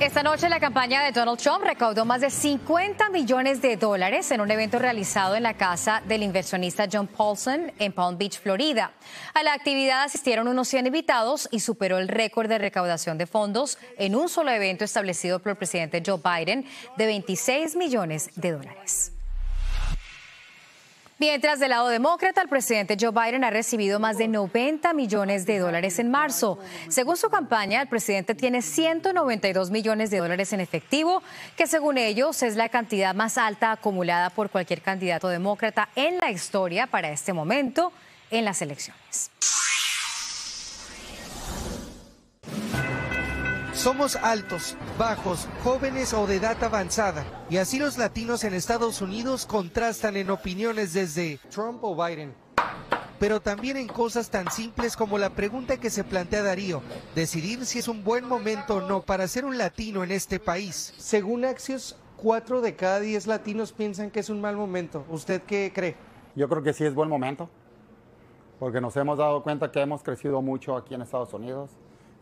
Esta noche la campaña de Donald Trump recaudó más de 50 millones de dólares en un evento realizado en la casa del inversionista John Paulson en Palm Beach, Florida. A la actividad asistieron unos 100 invitados y superó el récord de recaudación de fondos en un solo evento establecido por el presidente Joe Biden de 26 millones de dólares. Mientras del lado demócrata, el presidente Joe Biden ha recibido más de 90 millones de dólares en marzo. Según su campaña, el presidente tiene 192 millones de dólares en efectivo, que según ellos es la cantidad más alta acumulada por cualquier candidato demócrata en la historia para este momento en las elecciones. Somos altos, bajos, jóvenes o de edad avanzada. Y así los latinos en Estados Unidos contrastan en opiniones desde Trump o Biden. Pero también en cosas tan simples como la pregunta que se plantea Darío, decidir si es un buen momento o no para ser un latino en este país. Según Axios, cuatro de cada diez latinos piensan que es un mal momento. ¿Usted qué cree? Yo creo que sí es buen momento, porque nos hemos dado cuenta que hemos crecido mucho aquí en Estados Unidos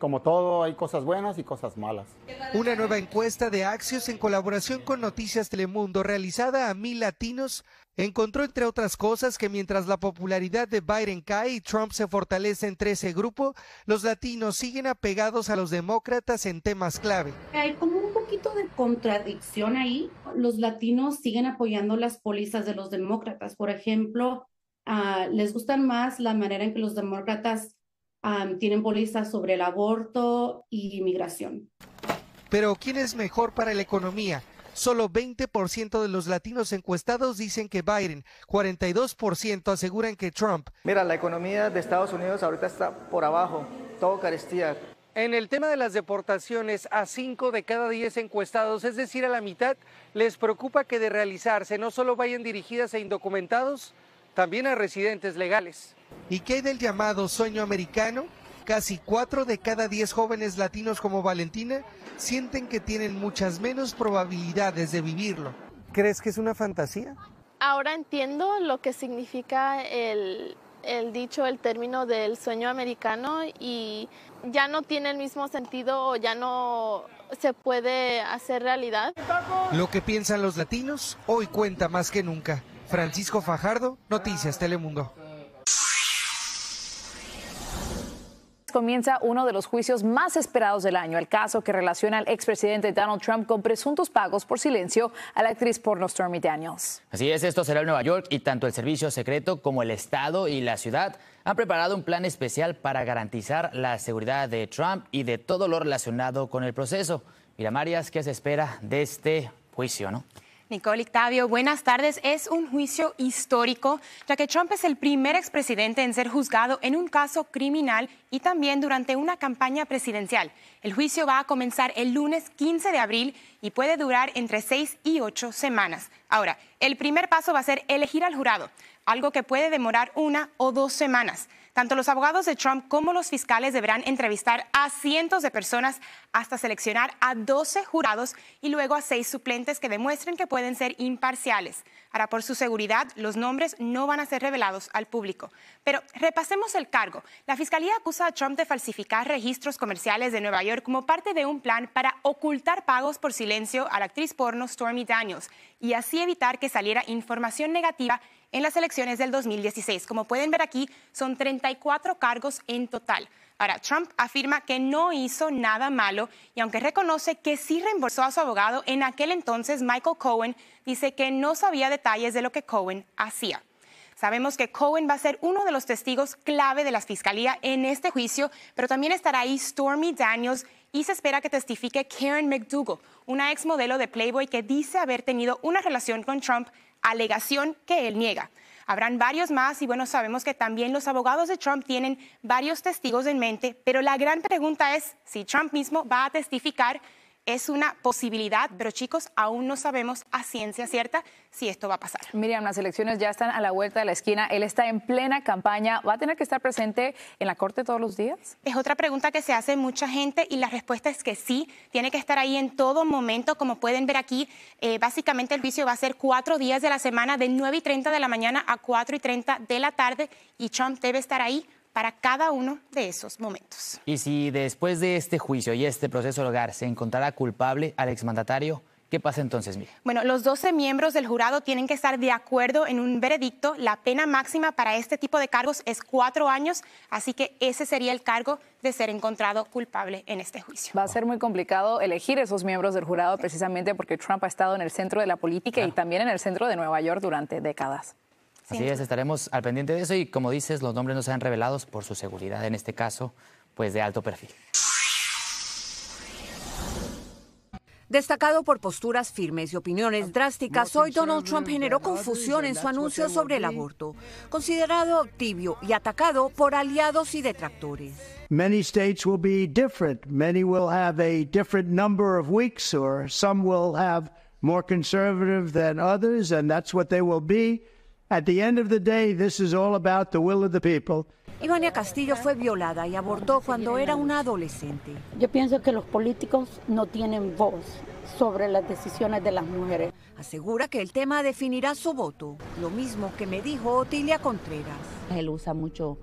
como todo, hay cosas buenas y cosas malas. Una nueva encuesta de Axios en colaboración con Noticias Telemundo realizada a mil latinos encontró, entre otras cosas, que mientras la popularidad de Biden cae y Trump se fortalece entre ese grupo, los latinos siguen apegados a los demócratas en temas clave. Hay como un poquito de contradicción ahí. Los latinos siguen apoyando las pólizas de los demócratas. Por ejemplo, ah, les gustan más la manera en que los demócratas tienen pólizas sobre el aborto y inmigración. Pero ¿quién es mejor para la economía? Solo 20% de los latinos encuestados dicen que Biden, 42% aseguran que Trump. Mira, la economía de Estados Unidos ahorita está por abajo, todo carestía. En el tema de las deportaciones, a 5 de cada 10 encuestados, es decir, a la mitad, les preocupa que de realizarse no solo vayan dirigidas a e indocumentados, también a residentes legales. ¿Y qué hay del llamado sueño americano? Casi cuatro de cada diez jóvenes latinos como Valentina sienten que tienen muchas menos probabilidades de vivirlo. ¿Crees que es una fantasía? Ahora entiendo lo que significa el, el dicho, el término del sueño americano y ya no tiene el mismo sentido ya no se puede hacer realidad. Lo que piensan los latinos hoy cuenta más que nunca. Francisco Fajardo, Noticias Telemundo. comienza uno de los juicios más esperados del año, el caso que relaciona al expresidente Donald Trump con presuntos pagos por silencio a la actriz porno Stormy Daniels. Así es, esto será en Nueva York y tanto el servicio secreto como el Estado y la ciudad han preparado un plan especial para garantizar la seguridad de Trump y de todo lo relacionado con el proceso. Mira, Marias, ¿qué se espera de este juicio, no? Nicole Octavio, buenas tardes. Es un juicio histórico, ya que Trump es el primer expresidente en ser juzgado en un caso criminal y también durante una campaña presidencial. El juicio va a comenzar el lunes 15 de abril y puede durar entre seis y ocho semanas. Ahora, el primer paso va a ser elegir al jurado, algo que puede demorar una o dos semanas. Tanto los abogados de Trump como los fiscales deberán entrevistar a cientos de personas hasta seleccionar a 12 jurados y luego a seis suplentes que demuestren que pueden ser imparciales. Ahora, por su seguridad, los nombres no van a ser revelados al público. Pero repasemos el cargo. La fiscalía acusa a Trump de falsificar registros comerciales de Nueva York como parte de un plan para ocultar pagos por silencio a la actriz porno Stormy Daniels y así evitar que saliera información negativa en las elecciones del 2016. Como pueden ver aquí, son 34 cargos en total. Ahora, Trump afirma que no hizo nada malo y aunque reconoce que sí reembolsó a su abogado en aquel entonces, Michael Cohen, dice que no sabía detalles de lo que Cohen hacía. Sabemos que Cohen va a ser uno de los testigos clave de la fiscalía en este juicio, pero también estará ahí Stormy Daniels y se espera que testifique Karen McDougal, una exmodelo de Playboy que dice haber tenido una relación con Trump alegación que él niega. Habrán varios más y bueno, sabemos que también los abogados de Trump tienen varios testigos en mente, pero la gran pregunta es si Trump mismo va a testificar es una posibilidad, pero chicos, aún no sabemos a ciencia cierta si esto va a pasar. Miriam, las elecciones ya están a la vuelta de la esquina. Él está en plena campaña. ¿Va a tener que estar presente en la corte todos los días? Es otra pregunta que se hace mucha gente y la respuesta es que sí. Tiene que estar ahí en todo momento. Como pueden ver aquí, eh, básicamente el juicio va a ser cuatro días de la semana, de 9 y 30 de la mañana a 4 y 30 de la tarde. Y Trump debe estar ahí para cada uno de esos momentos. Y si después de este juicio y este proceso hogar se encontrará culpable al exmandatario, ¿Qué pasa entonces, miguel Bueno, los 12 miembros del jurado tienen que estar de acuerdo en un veredicto. La pena máxima para este tipo de cargos es cuatro años, así que ese sería el cargo de ser encontrado culpable en este juicio. Va a ser muy complicado elegir esos miembros del jurado precisamente porque Trump ha estado en el centro de la política y también en el centro de Nueva York durante décadas. Así es, estaremos al pendiente de eso y como dices, los nombres no se han revelados por su seguridad, en este caso, pues de alto perfil. Destacado por posturas firmes y opiniones drásticas, hoy Donald Trump generó confusión en su anuncio sobre el aborto, considerado tibio y atacado por aliados y detractores. Many states will be different. Many will have a different number of weeks or some will have more conservative than others and that's what they will be. At the end of the day, this is all about the will of the people. Ivania Castillo fue violada y abortó cuando era una adolescente. Yo pienso que los políticos no tienen voz sobre las decisiones de las mujeres. Asegura que el tema definirá su voto, lo mismo que me dijo Otilia Contreras. Él usa mucho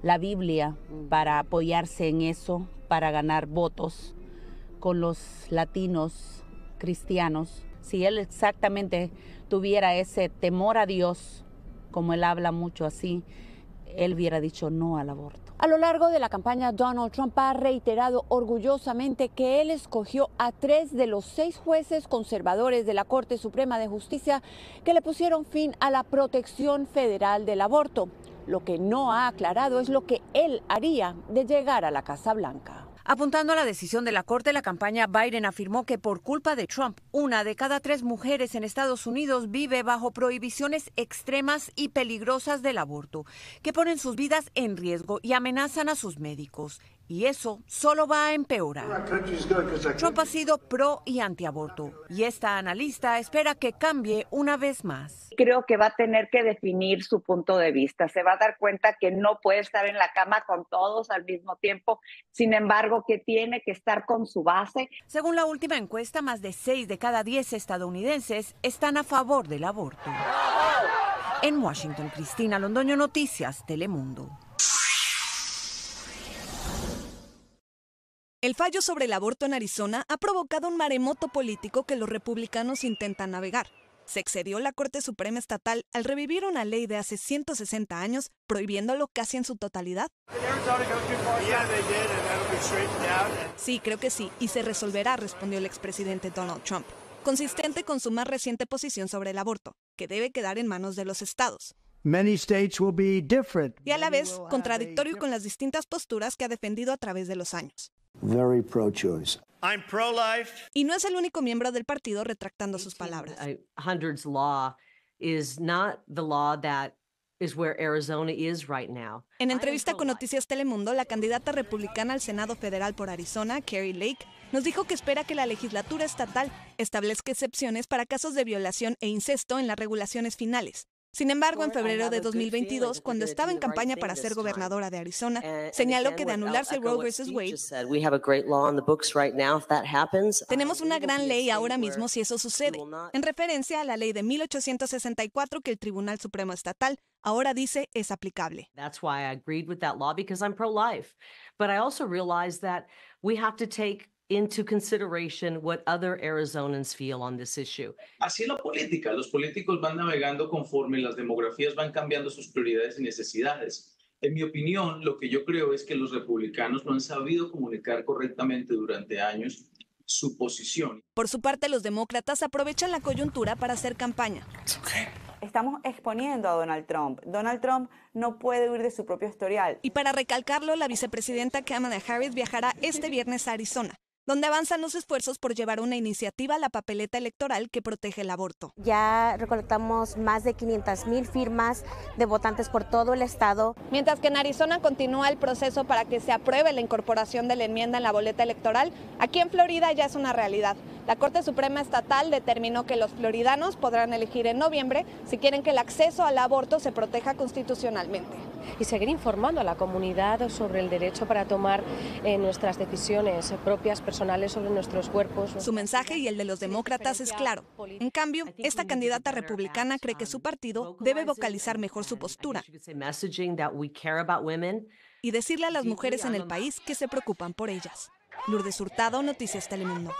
la Biblia para apoyarse en eso, para ganar votos con los latinos cristianos. Si él exactamente tuviera ese temor a Dios, como él habla mucho así, él hubiera dicho no al aborto. A lo largo de la campaña, Donald Trump ha reiterado orgullosamente que él escogió a tres de los seis jueces conservadores de la Corte Suprema de Justicia que le pusieron fin a la protección federal del aborto. Lo que no ha aclarado es lo que él haría de llegar a la Casa Blanca. Apuntando a la decisión de la Corte, la campaña Biden afirmó que por culpa de Trump, una de cada tres mujeres en Estados Unidos vive bajo prohibiciones extremas y peligrosas del aborto, que ponen sus vidas en riesgo y amenazan a sus médicos y eso solo va a empeorar. Trump ha sido pro y antiaborto y esta analista espera que cambie una vez más. Creo que va a tener que definir su punto de vista. Se va a dar cuenta que no puede estar en la cama con todos al mismo tiempo, sin embargo, que tiene que estar con su base. Según la última encuesta, más de seis de cada diez estadounidenses están a favor del aborto. En Washington, Cristina Londoño, Noticias Telemundo. El fallo sobre el aborto en Arizona ha provocado un maremoto político que los republicanos intentan navegar. Se excedió la Corte Suprema Estatal al revivir una ley de hace 160 años prohibiéndolo casi en su totalidad. Sí, creo que sí, y se resolverá, respondió el expresidente Donald Trump, consistente con su más reciente posición sobre el aborto, que debe quedar en manos de los estados. Y a la vez, contradictorio con las distintas posturas que ha defendido a través de los años pro-choice. Y no es el único miembro del partido retractando sus palabras. Uh, law is not the law that is where Arizona is right now. En entrevista con Noticias Telemundo, la candidata republicana al Senado Federal por Arizona, Carrie Lake, nos dijo que espera que la legislatura estatal establezca excepciones para casos de violación e incesto en las regulaciones finales, sin embargo, en febrero de 2022, cuando estaba en campaña para ser gobernadora de Arizona, señaló que de anularse Roe vs. Wade, tenemos um, una gran ley ahora mismo si eso sucede, en referencia a la ley de 1864 que el Tribunal Supremo Estatal ahora dice es aplicable. pro we have to take into consideration what other Arizonans feel on this issue. Así la política. Los políticos van navegando conforme las demografías van cambiando sus prioridades y necesidades. En mi opinión, lo que yo creo es que los republicanos no han sabido comunicar correctamente durante años su posición. Por su parte, los demócratas aprovechan la coyuntura para hacer campaña. Estamos exponiendo a Donald Trump. Donald Trump no puede huir de su propio historial. Y para recalcarlo, la vicepresidenta Kamala Harris viajará este viernes a Arizona donde avanzan los esfuerzos por llevar una iniciativa a la papeleta electoral que protege el aborto. Ya recolectamos más de 500 mil firmas de votantes por todo el estado. Mientras que en Arizona continúa el proceso para que se apruebe la incorporación de la enmienda en la boleta electoral, aquí en Florida ya es una realidad. La Corte Suprema Estatal determinó que los floridanos podrán elegir en noviembre si quieren que el acceso al aborto se proteja constitucionalmente y seguir informando a la comunidad sobre el derecho para tomar eh, nuestras decisiones propias, personales sobre nuestros cuerpos. Su mensaje y el de los demócratas es claro. En cambio, esta candidata republicana cree que su partido debe vocalizar mejor su postura y decirle a las mujeres en el país que se preocupan por ellas. Lourdes Hurtado, Noticias Telemundo.